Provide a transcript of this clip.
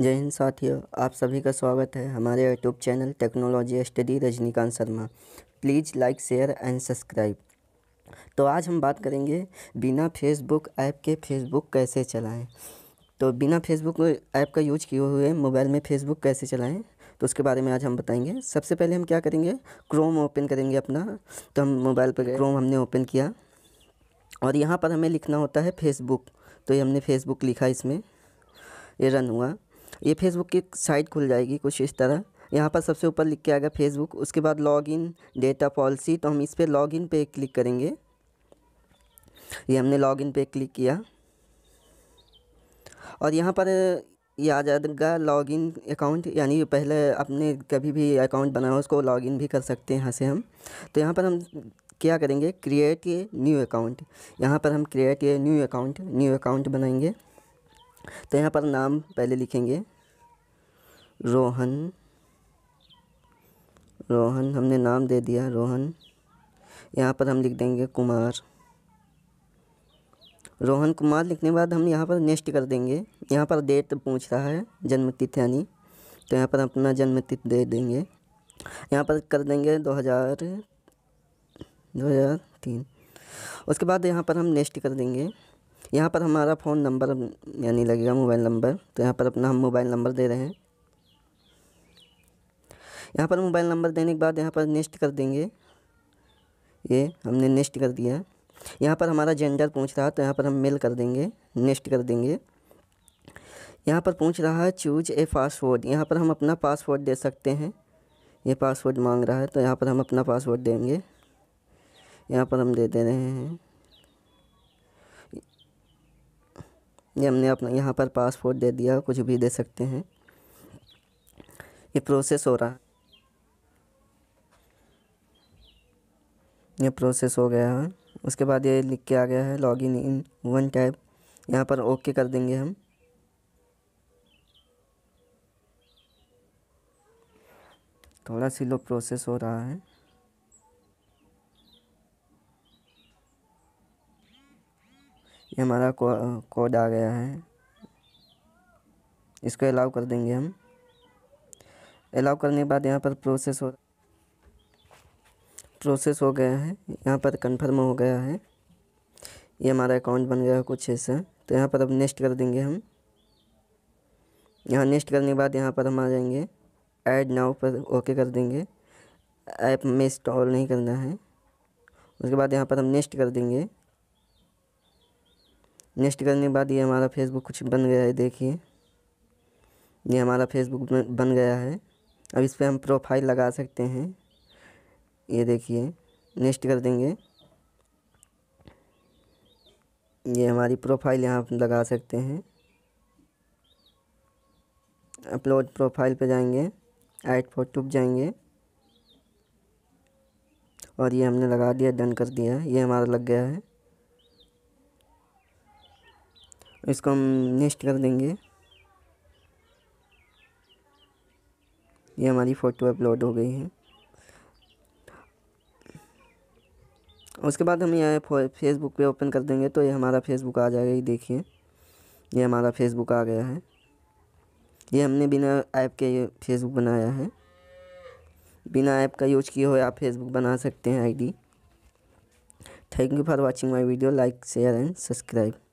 जय हिंद साथियों आप सभी का स्वागत है हमारे YouTube channel technology study Rajinikanth Sharma please like share and subscribe तो आज हम बात करेंगे बिना फेसबुक ऐप के फेसबुक कैसे चलाएं तो बिना फेसबुक ऐप का यूज किए हुए मोबाइल में फेसबुक कैसे चलाएं तो उसके बारे में आज हम बताएंगे सबसे पहले हम क्या करेंगे क्रोम ओपन करेंगे अपना तो हम मोबाइल पर क्रोम हमने ओपन किया और यहाँ पर हमें लिखना होता है फेसबुक तो ये हमने फेसबुक लिखा इसमें ये रन हुआ ये फेसबुक की साइट खुल जाएगी कुछ इस तरह यहाँ पर सबसे ऊपर लिख के आएगा फेसबुक उसके बाद लॉगिन डेटा पॉलिसी तो हम इस पर लॉगिन पे क्लिक करेंगे ये हमने लॉगिन पे क्लिक किया और यहाँ पर ये आ जाएगा लॉगिन अकाउंट यानी पहले अपने कभी भी अकाउंट बनाया उसको लॉगिन भी कर सकते हैं यहाँ से हम तो यहाँ पर हम क्या करेंगे क्रिएट ए न्यू अकाउंट यहाँ पर हम create a new account new account बनाएंगे तो यहाँ पर नाम पहले लिखेंगे रोहन रोहन हमने नाम दे दिया रोहन यहाँ पर हम लिख देंगे कुमार रोहन कुमार लिखने के बाद हम यहाँ पर नेक्स्ट कर देंगे यहाँ पर डेट पूछ रहा है जन्म तिथि यानी तो यहाँ पर अपना जन्म तिथि दे देंगे यहाँ पर कर देंगे दो हज़ार दो हज़ार तीन उसके बाद यहाँ पर हम नेक्स्ट कर देंगे यहाँ पर हमारा फ़ोन नंबर यानी लगेगा मोबाइल नंबर तो यहाँ पर अपना हम मोबाइल नंबर दे रहे हैं यहाँ पर मोबाइल नंबर देने के बाद यहाँ पर नेक्स्ट कर देंगे ये हमने नेक्स्ट कर दिया यहाँ पर हमारा जेंडर पूछ रहा है तो यहाँ पर हम मेल कर देंगे नेक्स्ट कर देंगे यहाँ पर पूछ रहा है चूज ए पासवर्ड यहाँ पर हम अपना पासवर्ड दे सकते हैं ये पासवर्ड मांग रहा है तो यहाँ पर हम अपना पासवर्ड देंगे यहाँ पर हम दे दे रहे हैं ये हमने अपना यहाँ पर पासपोर्ट दे दिया कुछ भी दे सकते हैं ये प्रोसेस हो रहा ये प्रोसेस हो गया है उसके बाद ये लिख के आ गया है log in in one type यहाँ पर ओके कर देंगे हम थोड़ा सी लो प्रोसेस हो रहा है ये हमारा कोड आ गया है इसको अलाउ कर देंगे हम अलाउ करने के बाद यहाँ पर प्रोसेस हो प्रोसेस हो गया है यहाँ पर कंफर्म हो गया है ये हमारा अकाउंट बन गया कुछ ऐसा तो यहाँ पर अब नेक्स्ट कर देंगे हम यहाँ नेक्स्ट करने के बाद यहाँ पर हम आ जाएंगे ऐड नाउ पर ओके कर देंगे ऐप में इंस्टॉल नहीं करना है उसके बाद यहाँ पर हम नेक्स्ट कर देंगे नेक्स्ट करने के बाद ये हमारा फेसबुक कुछ बन गया है देखिए ये हमारा फेसबुक बन गया है अब इस पर हम प्रोफाइल लगा सकते हैं ये देखिए नेक्स्ट कर देंगे ये हमारी प्रोफाइल यहाँ लगा सकते हैं अपलोड प्रोफाइल पे जाएंगे ऐड फोटो जाएंगे और ये हमने लगा दिया डन कर दिया ये हमारा लग गया है इसको हम नेक्स्ट कर देंगे ये हमारी फ़ोटो अपलोड हो गई है उसके बाद हम यहाँ फेसबुक पे ओपन कर देंगे तो ये हमारा फेसबुक आ जाएगा ये देखिए ये हमारा फेसबुक आ गया है ये हमने बिना ऐप के फेसबुक बनाया है बिना ऐप का यूज किए हुए आप फेसबुक बना सकते हैं ID thank you for watching my video like share and subscribe